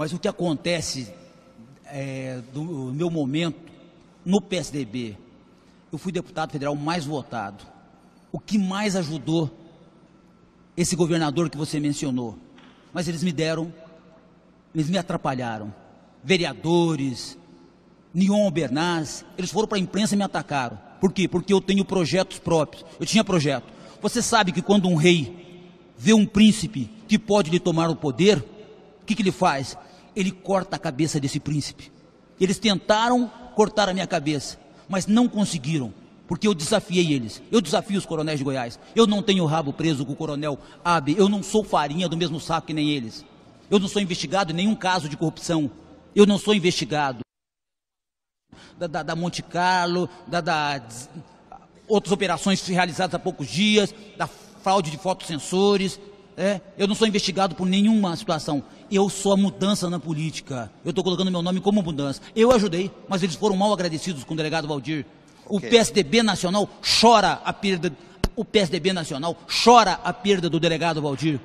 Mas o que acontece é, do meu momento no PSDB, eu fui deputado federal mais votado. O que mais ajudou esse governador que você mencionou? Mas eles me deram, eles me atrapalharam. Vereadores, Nyon Bernaz, eles foram para a imprensa e me atacaram. Por quê? Porque eu tenho projetos próprios. Eu tinha projeto. Você sabe que quando um rei vê um príncipe que pode lhe tomar o poder, o que, que ele faz? ele corta a cabeça desse príncipe. Eles tentaram cortar a minha cabeça, mas não conseguiram, porque eu desafiei eles. Eu desafio os coronéis de Goiás. Eu não tenho rabo preso com o coronel Abe. Eu não sou farinha do mesmo saco que nem eles. Eu não sou investigado em nenhum caso de corrupção. Eu não sou investigado da, da, da Monte Carlo, da, da outras operações realizadas há poucos dias, da fraude de fotossensores. É, eu não sou investigado por nenhuma situação. Eu sou a mudança na política. Eu estou colocando meu nome como mudança. Eu ajudei, mas eles foram mal agradecidos com o delegado Valdir. Okay. O PSDB Nacional chora a perda. O PSDB Nacional chora a perda do delegado Valdir.